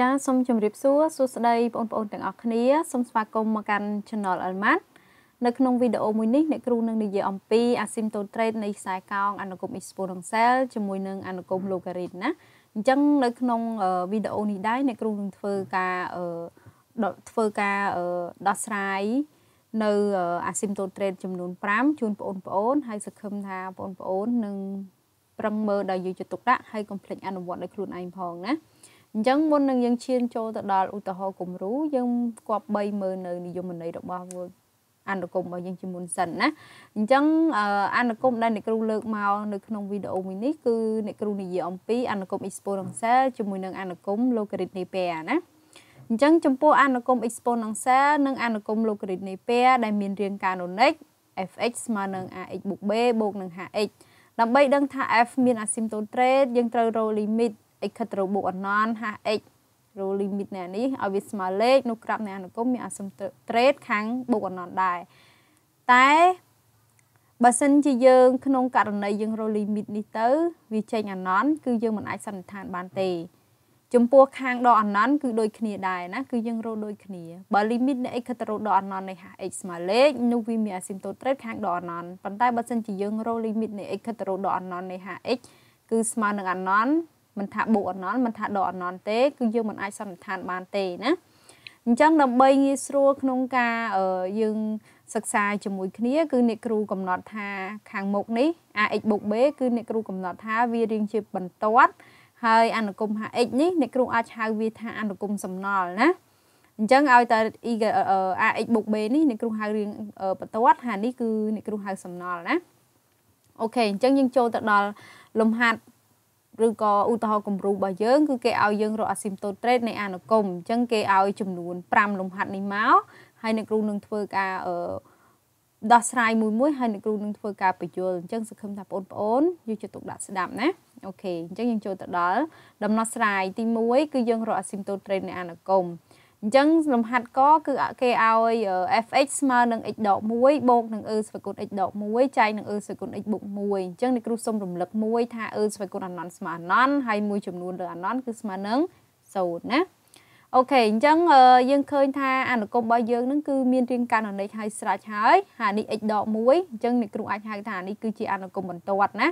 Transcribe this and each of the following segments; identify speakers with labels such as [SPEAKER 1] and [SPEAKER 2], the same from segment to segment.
[SPEAKER 1] ចាសសូមជម្រាបសួរសួស្តីបងប្អូនទាំងអស់គ្នាសូមស្វាគមន៍មកកាន់ Channel Almat នៅក្នុងវីដេអូមួយនេះអ្នកគ្រូនឹងនិយាយអំពី asymptote trade នៃខ្សែកោងអនុគម exponential ជាមួយនឹងអនុគម logarithm ណាអញ្ចឹងនៅក្នុងវីដេអូនេះដែរអ្នកគ្រូនឹងធ្វើការធ្វើការដោះស្រាយនៅ asymptote trade ចំនួន5ជូនបងប្អូន ហើយសង្ឃឹមថាបងប្អូននឹងប្រឹងមើលដោយយកចិត្តទុកដាក់ហើយកុំភ្លេចអនុវត្តដោយខ្លួនឯងផងណាអញ្ចឹងមុននឹងយើងឈានចូលទៅដល់ឧទាហរណ៍គំរូយើងគប់3មើលនៅនិយមន័យរបស់វល់អនុគមរបស់យើងជាមុនសិនណាអញ្ចឹង អនុគមដែលអ្នកគ្រូលើកមកនៅក្នុងវីដេអូមួយនេះគឺអ្នកគ្រូនិយាយអំពីអនុគម exponential ជាមួយនឹងអនុគម logarithm នៃពេលណាអញ្ចឹងចំពោះអនុគម exponential និងអនុគម logarithm នៃពេលដែលមានរាងកាណូនិក fx ស្មើនឹង ax + b បូកនឹង hx ដើម្បីដឹងថា f មាន asymptote rate យើងត្រូវរក limit x ខិតរបូកអណន្ត 5x រូលីមីតអ្នកនេះឲ្យវាស្មើលេខនោះក្របនៃអនុគមមានអសមត្រេតខាងបូកអណន្តដែរតែបើសិនជាយើង ក្នុងករណីយើងរូលីមីតនេះទៅវាចេញអណន្តគឺយើងមិនអាចសន្និដ្ឋានបានទេ ចំពោះខាងដកអណន្តគឺដូចគ្នាដែរណាគឺយើងរកដូចគ្នាបើ limit នៃ x ខិតទៅរកដកអណន្តនៃ x ស្មើលេខនោះវាមាន asymptotic ខាងដកអណន្តប៉ុន្តែបើសិនជាយើងរក limit នៃ x ខិតទៅរកដកអណន្តនៃ x គឺស្មើនឹងអណន្តមិនថាបុកអណន់មិនថាដកអណន់ទេគឺយើងមិនអាចសន្និដ្ឋានបានទេណាអញ្ចឹងដើម្បីងាយស្រួលក្នុងការយើងសិក្សាជាមួយគ្នាគឺអ្នកគ្រូកំណត់ថាខាងមុខនេះ ax + b គឺអ្នកគ្រូកំណត់ថាវារៀងជាបន្ទាត់ ហើយអនុគម hx នេះអ្នកគ្រូអាចហៅវាថាអនុគមសំណល់ណាអញ្ចឹងឲ្យតែ ax + b នេះអ្នកគ្រូហៅរៀងបន្ទាត់ហើយនេះគឺអ្នកគ្រូហៅសំណល់ណាអូខេអញ្ចឹងយើងចូលទៅដល់លំហាត់ឬក៏ឧទាហរណ៍គំរូរបស់យើងគឺគេឲ្យយើងរកអាស៊ីមតូត្រេតនៃអនុគមអញ្ចឹងគេឲ្យចំនួន5លំហាត់នេះមកហើយអ្នកគ្រូនឹងធ្វើការអឺដោះស្រាយមួយមួយហើយអ្នកគ្រូនឹងធ្វើការបញ្យលអញ្ចឹងសង្ឃឹមថាបងប្អូនយកចិត្តទុកដាក់ស្ដាប់ណាអូខេអញ្ចឹងយើងចូលទៅដល់ដំណោះស្រាយទី1គឺយើងរកអាស៊ីមតូត្រេតនៃអនុគមអញអញ្ចឹងលំហាត់កគឺគេឲ្យ fx ស្មើនឹង x ដក1បូកនឹង e ស្វេសកូន x ដក1ចែកនឹង e ស្វេសកូន x បូក1អញ្ចឹងអ្នកគ្រូសូមរំលឹកមួយថា e ស្វេសកូនអណន្តស្មើអណន្តហើយមួយចំនួនលើអណន្តគឺស្មើនឹង0ណាអូខេអញ្ចឹងយើងឃើញថាអនុគមរបស់យើងនឹងគឺមានរាងកាណនិកហើយស្រេចហើយហើយនេះ x ដក1អញ្ចឹងអ្នកគ្រូអាចហៅថានេះគឺជាអនុគមបន្ទាត់ណា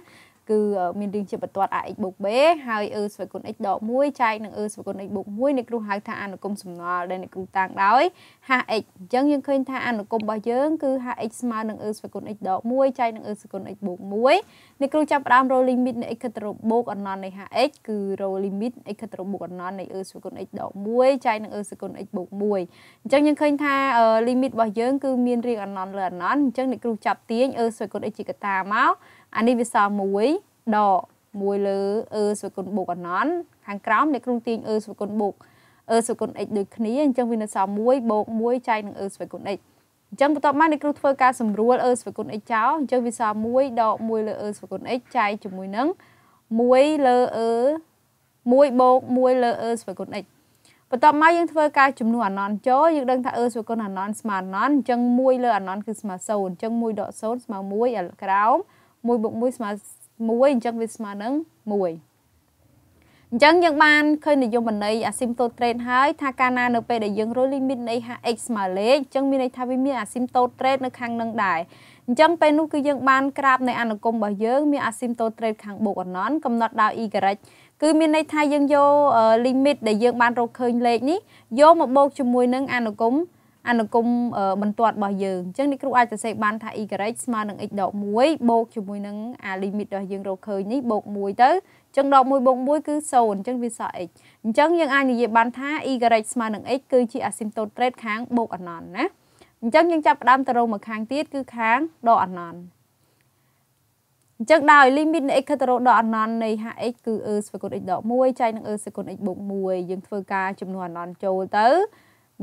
[SPEAKER 1] គឺមានរាងជាបន្ទាត់ ax + b ហើយអឺស្វ័យគុណ x ដក1ចែកនឹងអឺស្វ័យគុណ x + 1នៃគ្រូហៅថាអនុគមសំណល់ដែលអ្នកគ្រូតាំងដោយហាស់ x អញ្ចឹងយើងឃើញថាអនុគមរបស់យើងគឺហាស់ x ស្មើនឹងអឺស្វ័យគុណ x ដក1ចែកនឹងអឺស្វ័យគុណ x + 1អ្នកគ្រូចាប់ផ្ដើមរកលីមីតនៃ x ខិតរបូកអណន្តនៃហាស់ x គឺរកលីមីត x ខិតរបូកអណន្តនៃអឺស្វ័យគុណ x ដក1ចែកនឹងអឺស្វ័យគុណ x + 1អញ្ចឹងយើងឃើញថាលីមីតរបស់យើងគឺមានរាងអណន្តលើអណន្តអញ្ចឹងអ្នកគ្រូចាប់ទាញអឺស្វ័យគុណ x ជាកតាមកអានេះវាសម1ដក1លើអឺសវគុណបូកអណន្តខាងក្រោមអ្នកគ្រូទាញអឺសវគុណបូកអឺសវគុណ x ដូចគ្នាអញ្ចឹងវានៅសល់1បូក1ចែកនឹងអឺសវគុណ x អញ្ចឹងបន្ទាប់មកអ្នកគ្រូធ្វើការសម្រួលអឺសវគុណ x ចោលអញ្ចឹងវាសល់1ដក1លើអឺសវគុណ x ចែកជាមួយនឹង1លើអឺ1បូក1លើអឺសវគុណ x បន្ទាប់មកយើងធ្វើការចំនួនអណន្តចូលយើងដឹងថាអឺសវគុណអណន្តស្មើអណន្តអញ្ចឹង1លើអណន្តគឺស្មើ0អញ្ចឹង1.0ស្មើ1ក្រោម1 1បូក1ស្មើ1អញ្ចឹងវាស្មើនឹង1អញ្ចឹងយើងបានឃើញនិយមន័យ asymptote trade ហើយ ថាកាលណានៅពេលដែលយើងរក limit នៃ x ស្មើលេខអញ្ចឹងមានន័យថាវាមាន asymptote trade នៅខាងនឹងដែរអញ្ចឹងពេលនោះគឺយើងបានក្រាបនៃអនុគមរបស់យើងមាន asymptote trade ខាងបូកអណន្តកំណត់ដោយ y គឺមានន័យថាយើងយក limit ដែលយើងបានរកឃើញលេខនេះយកមកបូកជាមួយនឹងអនុគមអនុគមបន្ទាត់របស់យើងអញ្ចឹងអ្នកគ្រូអាចសរសេរបានថា y ស្មើនឹង x ដក1បូកជាមួយនឹងអា limit របស់យើងរកឃើញនេះបូក1ទៅអញ្ចឹងដក1បូក1គឺ0អញ្ចឹងវាសល់ x អញ្ចឹងយើងអាចនិយាយបានថា y ស្មើនឹង x គឺជា asymptote trade ខាងបូកអណន្តណាអញ្ចឹងយើងចាប់ផ្ដើមទៅរកមកខាងទៀតគឺខាងដកអណន្តអញ្ចឹងដោយ limit នៃ x ខិតទៅរកដល់អណន្តនៃ hx គឺ e ស្មើនឹង x ដក1ចែកនឹង e ស្មើនឹង x បូក1យើងធ្វើការចំនួនអណន្តចូលទៅ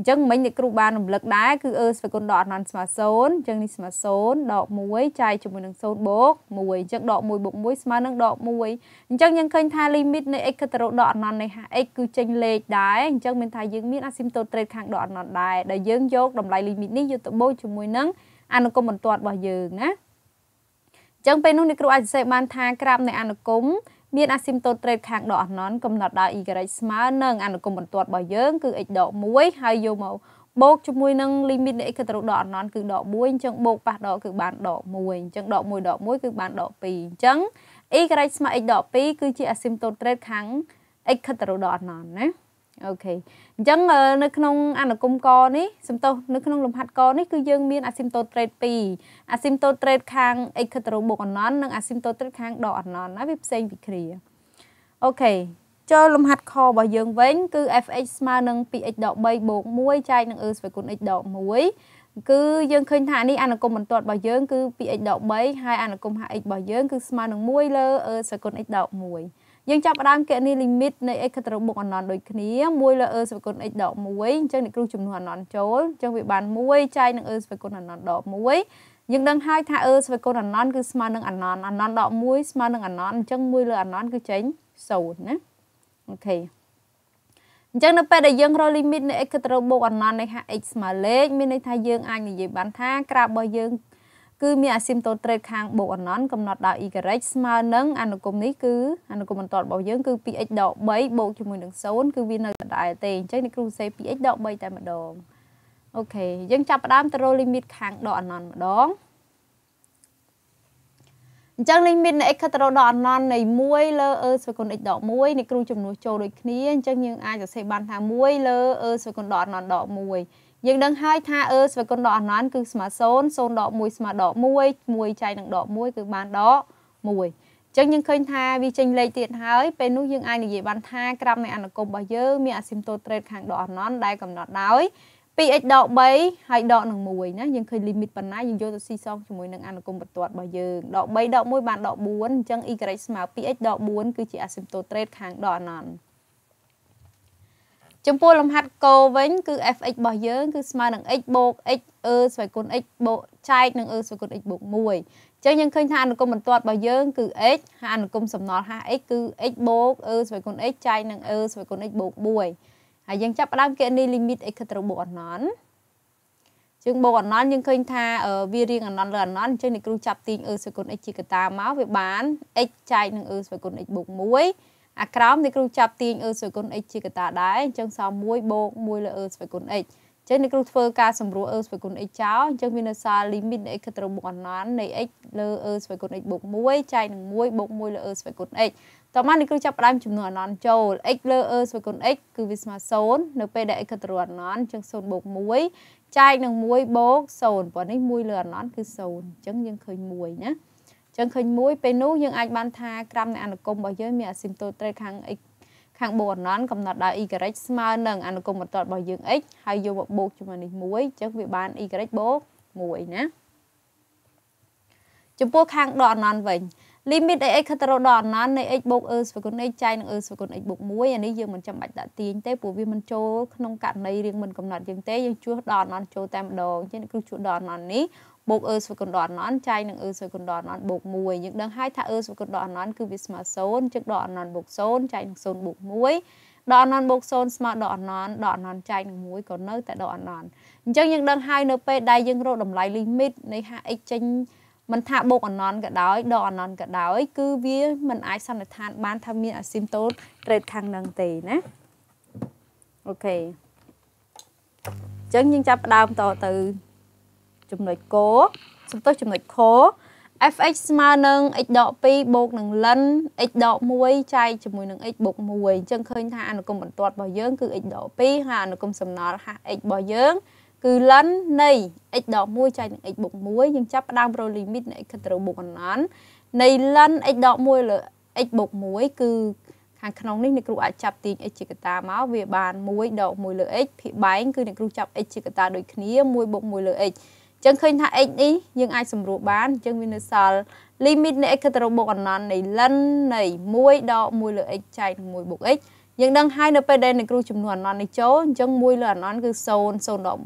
[SPEAKER 1] អញ្ចឹងមិញអ្នកគ្រូបានរំលឹកដែរគឺអឺស្វេគុណដកអនន្តស្មើ0អញ្ចឹងនេះស្មើ0ដក1ចែកជាមួយនឹង0បូក1អញ្ចឹងដក1បូក1ស្មើនឹងដក1អញ្ចឹងយើងឃើញថាលីមីតនៃ x កតរោដកអនន្តនៃ x គឺចេញលេខដែរអញ្ចឹងមានថាយើងមានអាស៊ីមតូតត្រេតខាងដកអនន្តដែរដែលយើងយកតម្លៃលីមីតនេះយកទៅបូកជាមួយនឹងអនុគមបន្ទាត់របស់យើងណាអញ្ចឹងពេលនោះអ្នកគ្រូអាចសរសេរបាន ថាក្រាបនៃអនុគមមានអាស៊ីមតូតត្រេតខាងដកអំណន់កំណត់ដោយ y ស្មើនឹងអនុគមបន្ទាត់របស់យើងគឺ x ដក1ហើយយកមកបូកជាមួយនឹង limit នៃ x ក៏ត្រូវដកអំណន់គឺដក1អញ្ចឹងបូកប៉ះដកគឺបានដក1អញ្ចឹងដក1ដក1គឺបានដក2អញ្ចឹង y ស្មើ x ដក2គឺជាអាស៊ីមតូតត្រេតខាង x ក៏ត្រូវដកអំណន់ណាអូខេអញ្ចឹងនៅ ក្នុង អនុគមកនេះសំទោសនៅក្នុងលំហាត់កនេះគឺយើងមាន asymptote trade 2 asymptote trade ខាង x ទៅរងបូកអណន់និង asymptote trade ខាងដកអណន់ហើយវាផ្សេងពីគ្នាអូខេចូលលំហាត់ខរបស់យើងវិញគឺ fx ស្មើនឹង 2x ដក3បូក1ចែកនឹង e ស្វេសគុណ x ដក1គឺយើងឃើញថានេះអនុគមបន្ទាត់របស់យើងគឺ 2x ដក3ហើយអនុគម hx របស់យើងគឺស្មើនឹង1លើ e ស្វេសគុណ x ដក1យើងចាប់ផ្ដើមគណនីលីមីតនៃ x ខត្របុកអណ្ណនដូចគ្នាមួយលើ e ស្វគុណ x ដក1អញ្ចឹងអ្នកគ្រូចំនួនអណ្ណនចូលអញ្ចឹងវាបាន1ចែកនឹង e ស្វគុណអណ្ណនដក1យើងដឹងហើយថា e ស្វគុណអណ្ណនគឺស្មើនឹងអណ្ណនអណ្ណនដក1ស្មើនឹងអណ្ណនអញ្ចឹង1លើអណ្ណនគឺចេញ0ណាអូខេអញ្ចឹងនៅពេលដែលយើងរកលីមីតនៃ x ទៅបូកអណ្ណននៃ x ស្មើលេខមានន័យថាយើងអាចនិយាយបានថាក្រាបរបស់យើងគឺមានអាស៊ីមតូត្រេតខាងបូកអណន់កំណត់ដោយ y ស្មើនឹងអនុគមនេះគឺអនុគមបន្ទាត់របស់យើងគឺ 2x ដក3បូកជាមួយនឹង0គឺវានៅដដែលទេអញ្ចឹងអ្នកគ្រូសេ 2x ដក3តែម្ដងអូខេយើងចាប់ផ្ដើមទៅរកលីមីតខាងដកអណន់ម្ដងអញ្ចឹងលេខមាននៃ x ខិតទៅរកដកអណន់នៃ1លើ e ស្វេគុណ x ដក1នេះគ្រូចំនួនចូលដូចគ្នាអញ្ចឹងយើងអាចសរសេរបានថា1លើ e ស្វេគុណដកអណន់ដក1យើងដឹងហើយថាអឺស្វេគុណដកអនន្តគឺស្មើ0 0ដក1ស្មើដក1 1ចែកនឹងដក1គឺបានដក1អញ្ចឹងយើងឃើញថាវាចេញលេខទៀតហើយពេលនោះយើងអាចនិយាយបាន ថាក្រមនៃអនុគមរបស់យើងមានអាស៊ីមតូត្រេតខាងដកអនន្តដែលកំណត់ដោយ 2x ដក3ហើយដកនឹង1ណាយើងឃើញ limit ប៉ុណ្ណាយើងយកទៅស៊ីសងជាមួយនឹងអនុគមបន្ទាត់របស់យើងដក3ដក1បានដក4អញ្ចឹង y ស្មើ 2x ដក4គឺជា asymptote rate ខាងដកអនន្តចំពោះលំហាត់កូវិញគឺ fx របស់យើងគឺស្មើនឹង x បូក x អឺស្វ័យគុណ x បូកចែកនឹងអឺស្វ័យគុណ x បូក1អញ្ចឹងយើងឃើញថាអនុគមបន្ទាត់របស់យើងគឺ x ហើយអនុគមសំណល់ 5x គឺ x បូកអឺស្វ័យគុណ x ចែកនឹងអឺស្វ័យគុណ x បូក1ហើយយើងចាប់ផ្ដើមគណនី limit x ត្រូវបូកអណន្តយើងបូកអណន្តយើងឃើញថាវារៀងអណន្តលើអណន្តអញ្ចឹងអ្នកគ្រូចាប់ទាញអឺស្វ័យគុណ x ជាកតាមកវាបាន x ចែកនឹងអឺស្វ័យគុណ x បូក1អាក្រោមអ្នកគ្រូចាប់ទាញអឺស្វ័យគុណ x ជាកតាដែរអញ្ចឹងសល់1បូក1លើអឺស្វ័យគុណ x ចឹងអ្នកគ្រូធ្វើការសម្រួល e ស្វ័យគុណ x ចោលអញ្ចឹងវានៅសល់ limit x ទៅមុខអណ្ណនៃ x លើ e ស្វ័យគុណ x បូក1ចែកនឹង1បូក1លើ e ស្វ័យគុណ x តោះមកអ្នកគ្រូចាប់ផ្ដើមចំនួនអណ្ណចូល x លើ e ស្វ័យគុណ x គឺវាស្មើ0នៅពេលដែល x ទៅអណ្ណអញ្ចឹង0បូក1ចែកនឹង1បូក0ព្រោះនេះ1លើអណ្ណគឺ0អញ្ចឹងយើងឃើញ1ណាចឹងឃើញមួយពេលនោះយើងអាចបានថាក្រាមនៃអនុគមរបស់យើងមានអស៊ីមតូត្រេខាង x ខាងបូអណនកំណត់ដោយ y ស្មើនឹងអនុគមបន្ទាត់របស់យើង x ហើយយកមកបូកជាមួយនេះ1អញ្ចឹងវាបាន y បូក1ណាចំពោះខាងដកអណនវិញ limit អី x ខិតទៅរកដល់អំណាចនៃ x បូក e ស្វគុណ x ចែកនឹង e ស្វគុណ x បូក1អានេះយើងមិនចាំបាច់ដាក់ទាញទេព្រោះវាមិនចូលក្នុងករណីរៀងមិនកំណត់យើងទេយើងជួសដល់អំណាចចូលតែម្ដងចឹងគឺជួសដល់អំណាចនេះបូក e ស្វគុណដល់អំណាចចែកនឹង e ស្វគុណដល់អំណាចបូក1យើងដឹងហើយថា e ស្វគុណដល់អំណាចគឺវាស្មើ0ចឹងដល់អំណាចបូក0ចែកនឹង0បូក1ដល់អននបូក0ស្មើដល់អននដល់អននចែកនឹង1ក៏នៅ តែដល់អននអញ្ចឹងយើងដឹងហើយនៅពេលដែលយើងរកតម្លៃ limit នៃ x ចេញមិនថាបូកអណន់ក៏ដោយដកអណន់ក៏ដោយគឺវាមិនអាចសន្និដ្ឋានបានថាមានអាស៊ីមតូនត្រេតខាងនឹងទេណាអូខេអញ្ចឹងយើងចាប់ផ្ដើមតទៅចំណុចគោសំទុះចំណុចខ fx ស្មើនឹង x ដក2បូកនឹង ln x ដក1ចែកជាមួយនឹង x បូក1អញ្ចឹងឃើញថាអនុគមបន្ទាត់របស់យើងគឺ x ដក2ហើយអនុគមសំណល់ x របស់យើងគឺគឺលិននៃ x ដក1ចែកនឹង x បុក1យើងចាប់ផ្ដើមរលីមីតនៃ x ត្រូវបុកអណ្ណននៃលិន x ដក1លើ x បុក1គឺខាងក្នុងនេះអ្នកគ្រូអាចចាប់ទាញ x ជាកតាមកវាបាន1ដក1លើ x ភាគបែងគឺអ្នកគ្រូចាប់ x ជាកតាដូចគ្នា1បុក1លើ x អញ្ចឹងឃើញថា x នេះយើងអាចសម្រួលបានអញ្ចឹងវានៅសល់ limit នៃ x ត្រូវបុកអណ្ណននៃ ln នៃ1ដក1លើ x ចែកនឹង1បុក x យើងដឹងហើយនៅពេលដែលអ្នកគ្រូចំនួនអណ្ណននេះចូលអញ្ចឹង1លើអណ្ណនគឺ0 0ដក1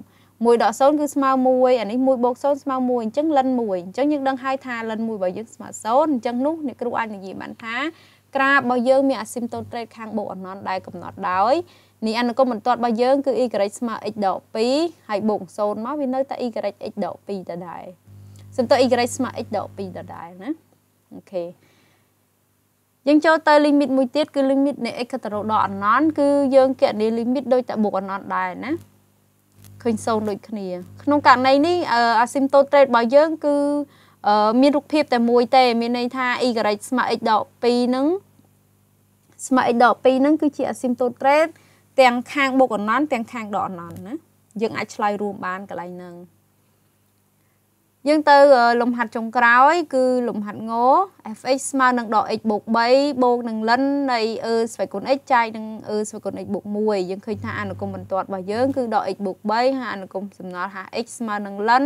[SPEAKER 1] 1.0គឺស្មើ1អានេះ1បូក0ស្មើ1អញ្ចឹងលិន1អញ្ចឹងយើងដឹងហើយថាលិន1របស់យើងស្មើ0អញ្ចឹងនោះអ្នកគ្រូអាចនិយាយបានថាក្រាបរបស់យើងមាន asymptote trade ខាងបូកអណន្តដែលកំណត់ដោយនេះអនុគមបន្ទាត់របស់យើងគឺ y ស្មើ x ដក2ហើយបូក0មកវានៅតែ y x ដក2ដដែលសំតើ y ស្មើ x ដក2ដដែលណាអូខេយើងចូលទៅ limit មួយទៀតគឺ limit នៃ x ទៅរកដល់អណន្តគឺយើងគណនា limit ដោយតែបូកអណន្តដែរណាឃើញសូន្យដូចគ្នា ក្នុងករណីនេះអាស៊ីមតូត្រេតរបស់យើង គឺមានរូបភាពតែមួយទេមានន័យថា e ការ៉េស្មើ x ដក2ហ្នឹងស្មើ x ដក2ហ្នឹង គឺជាអាស៊ីមតូត្រេតទាំងខាងបុកអណ្ណទាំងខាងដកអណ្ណណាយើងអាចឆ្លើយរួមបានកន្លែងហ្នឹងយើងទៅលំហាត់ចុងក្រោយ គឺលំហាត់ង fx ស្មើនឹងដក x បូក3បូកនឹងលិននៃ e ស្វ័យគុណ x ចែកនឹង e ស្វ័យគុណ x បូក1យើងឃើញថាអនុគមបន្ទាត់របស់យើងគឺដក x បូក3ហើយអនុគមសំណល់ hx ស្មើនឹងលិន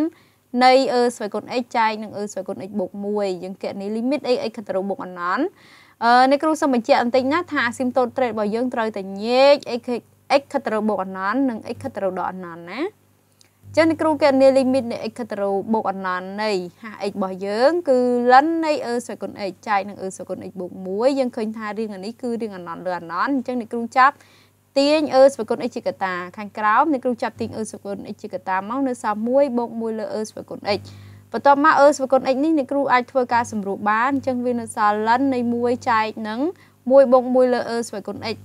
[SPEAKER 1] នៃ e ស្វ័យគុណ x ចែកនឹង e ស្វ័យគុណ x បូក1យើងគណនា limit a x ខាងទៅបូកអណន្តអឺនេះគ្រូសូមបញ្ជាក់បន្តិចណាថា asymptote trade របស់យើងត្រូវតែញែក x x ខាងទៅបូកអណន្តនិង x ខាងទៅដកអណន្តណាចឹងគ្រូកណនីលីមីតនៃ x ខិតរោបូកអណន្តនៃ 5x របស់យើង គឺលិននៃ e ស្វគុណ x ចែកនឹង e ស្វគុណ x បូក1យើងឃើញថារៀងនេះគឺរៀងអណន្តលើអណន្តអញ្ចឹងអ្នកគ្រូចាប់ទាញ e ស្វគុណ x ជាកតា ខាងក្រោមអ្នកគ្រូចាប់ទាញ e ស្វគុណ x ជាកតាមកនៅសល់1បូក1លើ e ស្វគុណ x បន្ទាប់មក e ស្វគុណ x នេះអ្នកគ្រូអាចធ្វើការសម្រួលបានអញ្ចឹងវានៅសល់លិននៃ1ចែកនឹង1បូក1លើ e ស្វគុណ x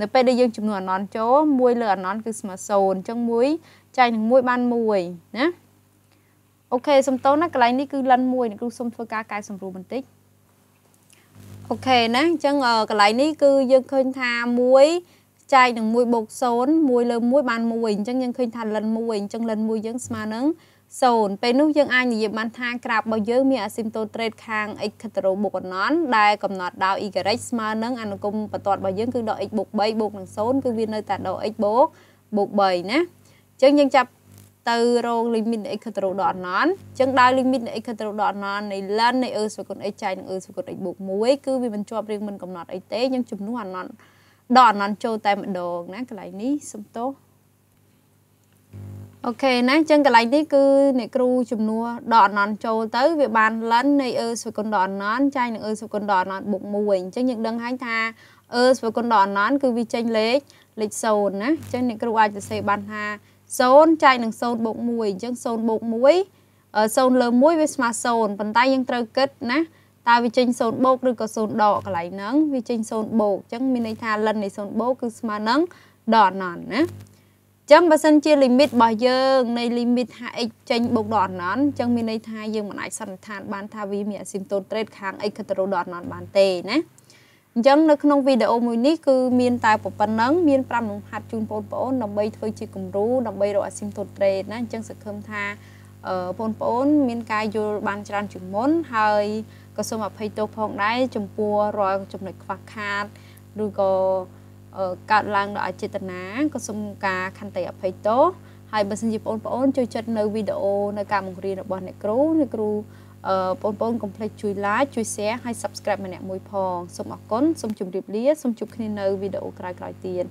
[SPEAKER 1] នៅពេលដែលយើងចំនួនអណន្តចូល1លើអណន្តគឺស្មើ0អញ្ចឹង1ចែកនឹង1បាន1ណាអូខេសំតូនណាកន្លែងនេះគឺលិន1អ្នកគ្រូសុំធ្វើការកែសម្រួលបន្តិចអូខេណាអញ្ចឹងកន្លែងនេះគឺយើងឃើញថា1ចែកនឹង1បូក0 1លើ1បាន1អញ្ចឹងយើងឃើញថាលិន1អញ្ចឹងលិន1យើងស្មើនឹង0ពេលនោះយើងអាចនិយាយបានថាក្រាបរបស់យើងមានអាស៊ីមតូត្រេតខាង x ខិតរោបូកអណន្តដែលកំណត់ដោយ y ស្មើនឹងអនុគមបន្ទាត់របស់យើងគឺដក x បូក3បូកនឹង0គឺវានៅតែដក x បូកបូក3ណាចឹងយើងចាប់ទៅរង limit នៃ x ខត្រូវដល់អណន្តចឹងដល់ limit នៃ x ខត្រូវដល់អណន្តនៃ ln នៃ e ស្មើនឹង x ចែកនឹង e ស្មើនឹង x បូក1គឺវាមិនជាប់រឿងមិនកំណត់អីទេយើងជំនួសអណន្តដល់អណន្តចូលតែម្ដងណាកន្លែងនេះសុំទោសអូខេណាចឹងកន្លែងនេះគឺអ្នកគ្រូជំនួសដល់អណន្តចូលទៅវាបាន ln នៃ e ស្មើនឹងដល់អណន្តចែកនឹង e ស្មើនឹងដល់អណន្តបូក1អញ្ចឹងយើងដឹងហើយថា e ស្មើនឹងដល់អណន្តគឺវាចេញលេខលេខ0ណាចឹងអ្នកគ្រូអាចសរសេរបានថា0ចែកនឹង0បូក1អញ្ចឹង0បូក1 0លើ1វាស្មើ0ប៉ុន្តែយើងត្រូវគិត ណាតើវាចេញ0បូកឬក៏0ដកកន្លែងហ្នឹងវាចេញ0បូកអញ្ចឹងមានន័យថាលិននៃ0បូកគឺស្មើនឹងដកអណន្តណាចឹងបើសិនជា limit របស់យើងនៃ limit ថា x ចេញបូកដល់អណន្តចឹងមានន័យថាយើងមិនអាចសន្និដ្ឋានបានថាវាមាន asymptote trade ខាង x កន្ទ្រូដល់អណន្តបានទេណាអញ្ចឹងនៅក្នុងវីដេអូមួយនេះគឺមានតែប៉ុណ្ណឹងមាន5លំហាត់ជូនបងប្អូនដើម្បីធ្វើជាគំរូដើម្បីរកអាស៊ីមទូតត្រេតណាអញ្ចឹងសង្ឃឹមថាបងប្អូនមានការយល់បានច្រើនជាងមុនហើយក៏សូមអភ័យទោសផងដែរចំពោះរាល់ចំណុចខ្វះខាតឬក៏កើតឡើងដោយអចេតនាក៏សូមការខន្តីអភ័យទោសហើយបើសិនជាបងប្អូនចូលចិត្តនៅវីដេអូនៅការបង្រៀនរបស់អ្នកគ្រូអ្នកគ្រូបងប្អូនកុំភ្លេចជួយ like ជួយ share ហើយ subscribe ម្នាក់មួយផងសូមអរគុណសូមជម្រាបលាសូមជួបគ្នានៅវីដេអូក្រោយៗទៀត